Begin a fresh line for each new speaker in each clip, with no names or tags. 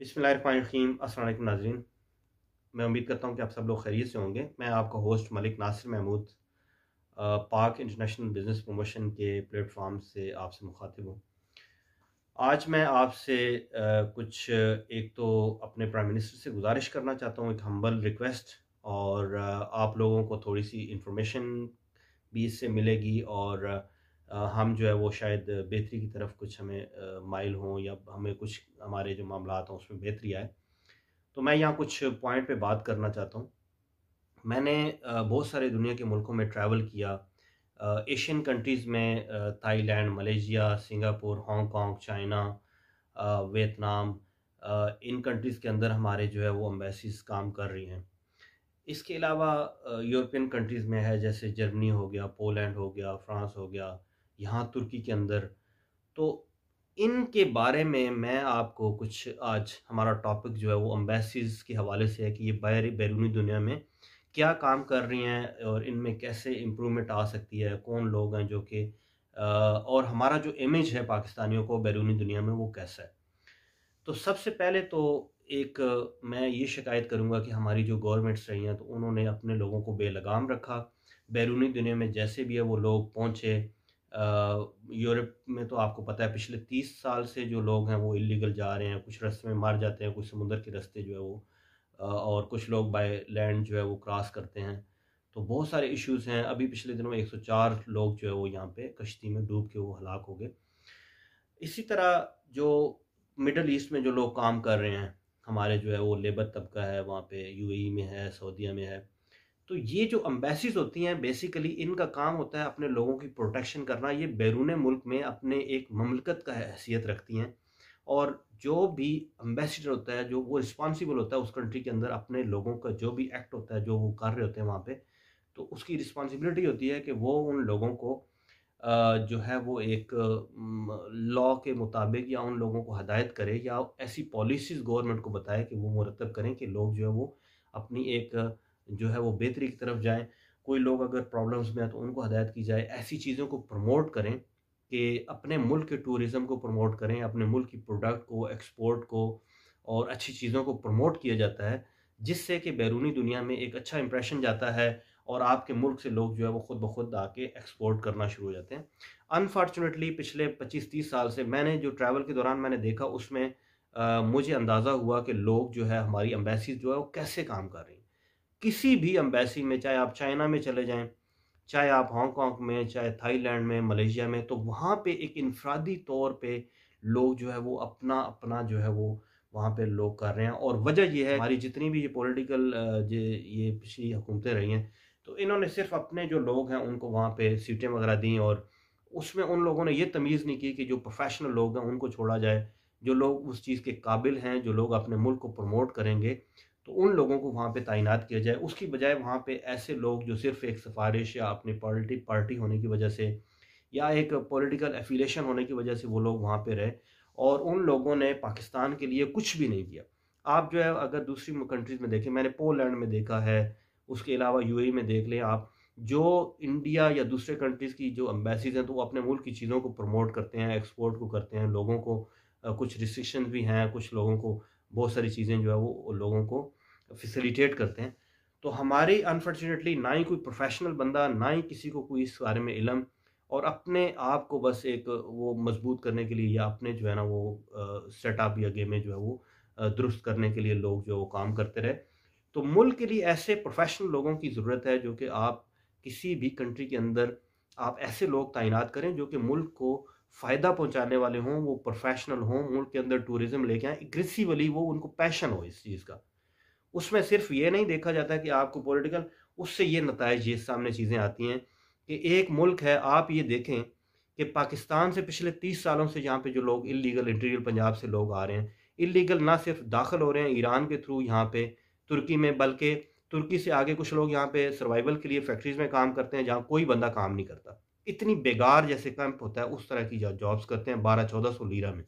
बसमीम असल नाजरीन मैं उम्मीद करता हूँ कि आप सब लोग खैरियत से होंगे मैं आपका host Malik Nasir Mahmood Pak international business promotion के प्लेटफॉर्म से आपसे मुखातिब हूँ आज मैं आपसे कुछ एक तो अपने प्राइम मिनिस्टर से गुजारिश करना चाहता हूँ एक हम्बल रिक्वेस्ट और आप लोगों को थोड़ी सी इंफॉर्मेशन भी इससे मिलेगी और हम जो है वो शायद बेहतरी की तरफ कुछ हमें माइल हों या हमें कुछ हमारे जो मामला हों उसमें बेहतरी आए तो मैं यहाँ कुछ पॉइंट पे बात करना चाहता हूँ मैंने बहुत सारे दुनिया के मुल्कों में ट्रैवल किया एशियन कंट्रीज़ में Thailand Malaysia Singapore Hong Kong China Vietnam इन कंट्रीज़ के अंदर हमारे जो है वो एम्बेसीज काम कर रही हैं इसके अलावा यूरोपियन कंट्रीज़ में है जैसे जर्मनी हो गया पोलैंड हो गया फ्रांस हो गया यहाँ तुर्की के अंदर तो इनके बारे में मैं आपको कुछ आज हमारा टॉपिक जो है वो अम्बेसीज के हवाले से है कि ये बैर बैरूनी दुनिया में क्या काम कर रही हैं और इनमें कैसे इम्प्रूवमेंट आ सकती है कौन लोग हैं जो कि और हमारा जो इमेज है पाकिस्तानियों को बैरूनी दुनिया में वो कैसा है तो सबसे पहले तो एक मैं ये शिकायत करूँगा कि हमारी जो गवर्नमेंट्स रही हैं तो उन्होंने अपने लोगों को बेलगाम रखा बैरूनी दुनिया में जैसे भी है वो लोग पहुँचे यूरोप में तो आपको पता है पिछले तीस साल से जो लोग हैं वो इलीगल जा रहे हैं कुछ रस्ते में मार जाते हैं कुछ समुंदर के रस्ते जो है वो और कुछ लोग बाय लैंड जो है वो क्रॉस करते हैं तो बहुत सारे इश्यूज हैं अभी पिछले दिनों में 104 लोग जो है वो यहाँ पे कश्ती में डूब के वो हलाक हो गए इसी तरह जो मिडल ईस्ट में जो लोग काम कर रहे हैं हमारे जो है वो लेबर तबका है वहाँ पे यूएई e में है सऊदीया में है तो ये जो अम्बेसीज होती हैं बेसिकली इनका काम होता है अपने लोगों की प्रोटेक्शन करना ये बैरून मुल्क में अपने एक ममलकत का हैसियत रखती हैं और जो भी अम्बेसडर होता है जो वो रिस्पॉन्सिबल होता है उस कंट्री के अंदर अपने लोगों का जो भी एक्ट होता है जो वो कर रहे होते हैं वहाँ पर तो उसकी रिस्पॉन्सिबिलिटी होती है कि वो उन लोगों को जो है वो एक लॉ के मुताबिक या उन लोगों को हदायत करे या ऐसी पॉलिसीज़ गवर्नमेंट को बताए कि वो मुरतब करें कि लोग जो है वो अपनी एक जो है वो बेहतरी की तरफ जाएँ कोई लोग अगर प्रॉब्लम्स में हैं तो उनको हदायत की जाए ऐसी चीज़ों को प्रमोट करें कि अपने मुल्क के टूरिज़म को प्रमोट करें अपने मुल्क की प्रोडक्ट को एक्सपोर्ट को और अच्छी चीज़ों को प्रमोट किया जाता है जिससे कि बैरूनी दुनिया में एक अच्छा इंप्रेशन जाता है और आपके मुल्क से लोग जो है वो खुद ब खुद आके एक्सपोर्ट करना शुरू हो जाते हैं अनफॉर्चुनेटली पिछले 25-30 साल से मैंने जो ट्रैवल के दौरान मैंने देखा उसमें आ, मुझे अंदाज़ा हुआ कि लोग जो है हमारी एम्बेसी जो है वो कैसे काम कर रही हैं किसी भी अम्बेसी में चाहे आप चाइना में चले जाएं चाहे आप हांगकॉन्ग में चाहे थाईलैंड में मलेशिया में तो वहाँ पे एक इनफरादी तौर पे लोग जो है वो अपना अपना जो है वो वहाँ पे लोग कर रहे हैं और वजह ये है हमारी जितनी भी ये पॉलिटिकल ये ये पिछली हुकूमतें रही हैं तो इन्होंने सिर्फ अपने जो लोग हैं उनको वहाँ पे सीटें वगैरह दी और उसमें उन लोगों ने ये तमीज़ नहीं की कि जो प्रोफेशनल लोग हैं उनको छोड़ा जाए जो लोग उस चीज़ के काबिल हैं जो लोग अपने मुल्क को प्रमोट करेंगे तो उन लोगों को वहाँ पे तैनात किया जाए उसकी बजाय वहाँ पे ऐसे लोग जो सिर्फ एक सिफारिश या अपनी पॉलिटिक पार्टी होने की वजह से या एक पॉलिटिकल एफिलेशन होने की वजह से वो लोग वहाँ पे रहे और उन लोगों ने पाकिस्तान के लिए कुछ भी नहीं किया आप जो है अगर दूसरी कंट्रीज़ में देखें मैंने पोलैंड में देखा है उसके अलावा यू e में देख लें आप जो इंडिया या दूसरे कंट्रीज़ की जो एम्बेसीज हैं तो वो अपने मुल्क की चीज़ों को प्रमोट करते हैं एक्सपोर्ट को करते हैं लोगों को कुछ रिस्ट्रिक्शन भी हैं कुछ लोगों को बहुत सारी चीज़ें जो है वो लोगों को फैसिलिटेट करते हैं तो हमारे अनफॉर्चुनेटली ना ही कोई प्रोफेशनल बंदा ना ही किसी को कोई इस बारे में इलम और अपने आप को बस एक वो मजबूत करने के लिए या अपने जो है ना वो सेटअप या गेमें जो है वो दुरुस्त करने के लिए लोग जो वो काम करते रहे तो मुल्क के लिए ऐसे प्रोफेशनल लोगों की ज़रूरत है जो कि आप किसी भी कंट्री के अंदर आप ऐसे लोग तैनात करें जो कि मुल्क को फ़ायदा पहुंचाने वाले हों वो प्रोफेशनल हों मुल्क के अंदर टूरिज़्म लेके आए एग्रेसिवली वो उनको पैशन हो इस चीज़ का उसमें सिर्फ ये नहीं देखा जाता कि आपको पॉलिटिकल उससे ये नतज ये सामने चीज़ें आती हैं कि एक मुल्क है आप ये देखें कि पाकिस्तान से पिछले तीस सालों से यहाँ पे जो लोग इलीगल इंटीरियर पंजाब से लोग आ रहे हैं इलीगल ना सिर्फ दाखिल हो रहे हैं ईरान के थ्रू यहाँ पे तुर्की में बल्कि तुर्की से आगे कुछ लोग यहाँ पे सर्वाइवल के लिए फैक्ट्रीज में काम करते हैं जहाँ कोई बंदा काम नहीं करता इतनी बेगार जैसे कैंप होता है उस तरह की जॉब्स करते हैं बारह चौदह सौ लीरा में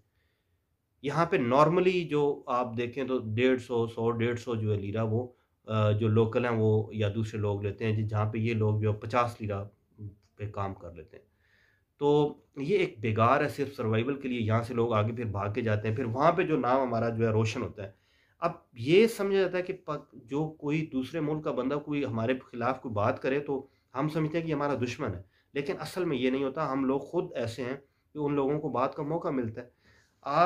यहाँ पे नॉर्मली जो आप देखें तो डेढ़ सौ सौ डेढ़ सौ जो है लीरा वो जो लोकल हैं वो या दूसरे लोग लेते हैं जहाँ पे ये लोग जो पचास लीरा पे काम कर लेते हैं तो ये एक बेगार है सिर्फ सर्वाइवल के लिए यहाँ से लोग आगे फिर भाग के जाते हैं फिर वहाँ पे जो नाम हमारा जो है रोशन होता है अब ये समझा जाता है कि जो कोई दूसरे मुल्क का बंदा कोई हमारे खिलाफ कोई बात करे तो हम समझते हैं कि हमारा दुश्मन है लेकिन असल में ये नहीं होता हम लोग खुद ऐसे हैं कि उन लोगों को बात का मौका मिलता है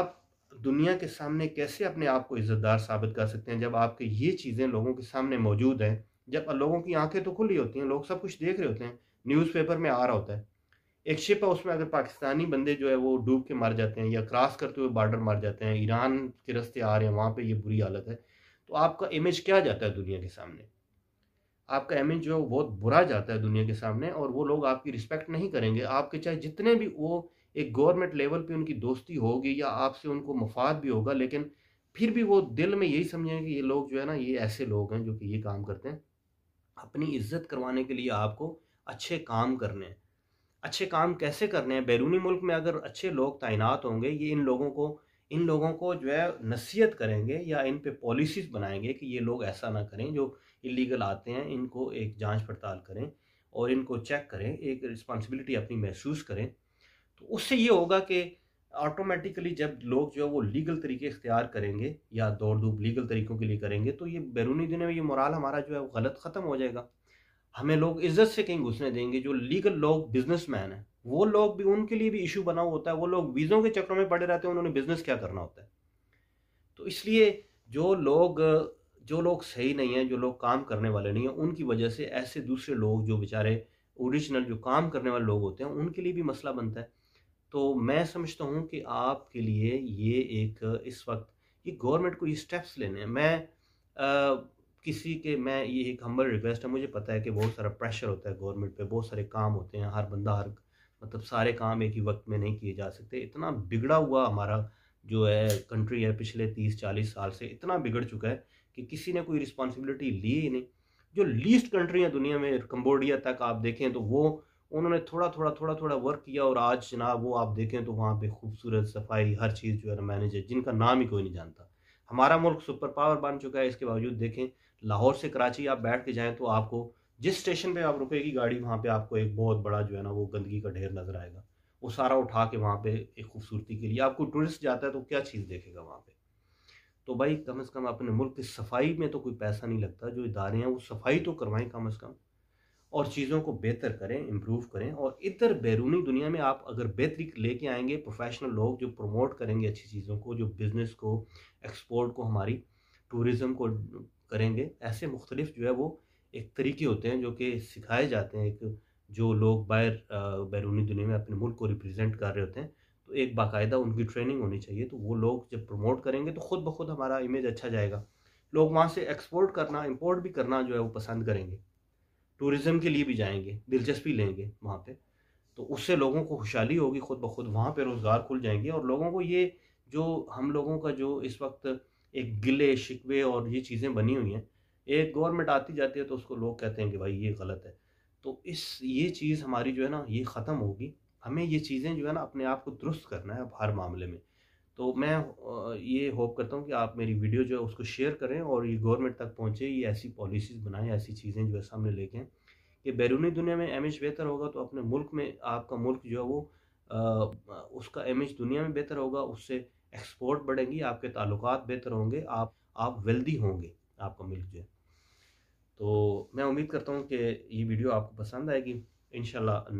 आप दुनिया के सामने कैसे अपने आप को इज़्ज़तदार साबित कर सकते हैं जब आपके ये चीज़ें लोगों के सामने मौजूद हैं जब लोगों की आंखें तो खुली होती हैं लोग सब कुछ देख रहे होते हैं न्यूज़पेपर में आ रहा होता है एक शिप है उसमें अगर पाकिस्तानी बंदे जो है वो डूब के मर जाते हैं या क्रॉस करते हुए बॉर्डर मर जाते हैं ईरान के रस्ते आ रहे हैं वहाँ पर ये बुरी हालत है तो आपका इमेज क्या जाता है दुनिया के सामने आपका इमेज जो है बहुत बुरा जाता है दुनिया के सामने और वो लोग आपकी रिस्पेक्ट नहीं करेंगे आपके चाहे जितने भी वो एक गवर्नमेंट लेवल पे उनकी दोस्ती होगी या आपसे उनको मफाद भी होगा लेकिन फिर भी वो दिल में यही समझेंगे कि ये लोग जो है ना ये ऐसे लोग हैं जो कि ये काम करते हैं अपनी इज्जत करवाने के लिए आपको अच्छे काम करने हैं अच्छे काम कैसे करने हैं बैरूनी मुल्क में अगर अच्छे लोग तैनात होंगे ये इन लोगों को इन लोगों को जो है नसीहत करेंगे या इन पे पॉलिसीज़ बनाएंगे कि ये लोग ऐसा ना करें जो इलीगल आते हैं इनको एक जांच पड़ताल करें और इनको चेक करें एक रिस्पॉन्सिबिलिटी अपनी महसूस करें उससे ये होगा कि ऑटोमेटिकली जब लोग जो है वो लीगल तरीके इख्तियार करेंगे या दौड़ धूप लीगल तरीक़ों के लिए करेंगे तो ये बैरूनी दुनिया में ये मोराल हमारा जो है वो गलत ख़त्म हो जाएगा हमें लोग इज्जत से कहीं घुसने देंगे जो लीगल लोग बिजनेस मैन हैं वो लोग भी उनके लिए भी इशू बना होता है वो लोग वीज़ों के चक्रों में पड़े रहते हैं उन्होंने बिजनेस क्या करना होता है तो इसलिए जो लोग जो लोग सही नहीं हैं जो लोग काम करने वाले नहीं हैं उनकी वजह से ऐसे दूसरे लोग जो बेचारे ओरिजिनल जो काम करने वाले लोग होते हैं उनके लिए भी मसला बनता है तो मैं समझता हूँ कि आपके लिए ये एक इस वक्त ये गवर्नमेंट को ये स्टेप्स लेने हैं मैं आ, किसी के मैं ये एक हम्बल रिक्वेस्ट है मुझे पता है कि बहुत सारा प्रेशर होता है गवर्नमेंट पे बहुत सारे काम होते हैं हर बंदा हर मतलब सारे काम एक ही वक्त में नहीं किए जा सकते इतना बिगड़ा हुआ हमारा जो है कंट्री है पिछले तीस चालीस साल से इतना बिगड़ चुका है कि किसी ने कोई रिस्पॉन्सिबिलिटी ली ही नहीं जो लीस्ट कंट्री है दुनिया में कम्बोडिया तक आप देखें तो वो उन्होंने थोड़ा थोड़ा थोड़ा थोड़ा वर्क किया और आज जनाब वो आप देखें तो वहाँ पे खूबसूरत सफाई हर चीज़ जो है ना मैनेजर जिनका नाम ही कोई नहीं जानता हमारा मुल्क सुपर पावर बन चुका है इसके बावजूद देखें लाहौर से कराची आप बैठ के जाएँ तो आपको जिस स्टेशन पर आप रुकेगी गाड़ी वहाँ पे आपको एक बहुत बड़ा जो है ना वो गंदगी का ढेर नज़र आएगा वो सारा उठा के वहाँ पे एक खूबसूरती के लिए आपको टूरिस्ट जाता है तो क्या चीज़ देखेगा वहाँ पे तो भाई कम से कम अपने मुल्क की सफाई में तो कोई पैसा नहीं लगता जो इदारे हैं वो सफाई तो करवाएं कम से कम और चीज़ों को बेहतर करें इम्प्रूव करें और इधर बैरूनी दुनिया में आप अगर बेहतरी लेके आएंगे प्रोफेशनल लोग जो प्रमोट करेंगे अच्छी चीज़ों को जो बिज़नेस को एक्सपोर्ट को हमारी टूरिज़म को करेंगे ऐसे मुख्तलिफ जो है वो एक तरीके होते हैं जो कि सिखाए जाते हैं एक जो लोग बाहर बैरूनी दुनिया में अपने मुल्क को रिप्रजेंट कर रहे होते हैं तो एक बाकायदा उनकी ट्रेनिंग होनी चाहिए तो वो लोग जब प्रमोट करेंगे तो ख़ुद ब खुद हमारा इमेज अच्छा जाएगा लोग वहाँ से एक्सपोर्ट करना इम्पोर्ट भी करना जो है वो पसंद करेंगे टूरिज़्म के लिए भी जाएंगे दिलचस्पी लेंगे वहाँ पे तो उससे लोगों को खुशहाली होगी खुद ब खुद वहाँ पे रोज़गार खुल जाएंगे और लोगों को ये जो हम लोगों का जो इस वक्त एक गिले शिकवे और ये चीज़ें बनी हुई हैं एक गवर्नमेंट आती जाती है तो उसको लोग कहते हैं कि भाई ये गलत है तो इस ये चीज़ हमारी जो है ना ये ख़त्म होगी हमें ये चीज़ें जो है ना अपने आप को दुरुस्त करना है अब हर मामले में तो मैं ये होप करता हूँ कि आप मेरी वीडियो जो है उसको शेयर करें और ये गवर्नमेंट तक पहुँचे ये ऐसी पॉलिसीज़ बनाएं ऐसी चीज़ें जो है सामने लेके आएँ कि बैरूनी दुनिया में इमेज बेहतर होगा तो अपने मुल्क में आपका मुल्क जो है वो आ, उसका इमेज दुनिया में बेहतर होगा उससे एक्सपोर्ट बढ़ेंगी आपके ताल्लुक बेहतर होंगे आप आप वेल्दी होंगे आपका मुल्क जो है तो मैं उम्मीद करता हूँ कि ये वीडियो आपको पसंद आएगी इन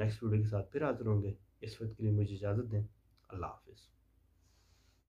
नेक्स्ट वीडियो के साथ फिर हाजिर होंगे इस वक्त के लिए मुझे इजाज़त दें अल्लाह हाफिज़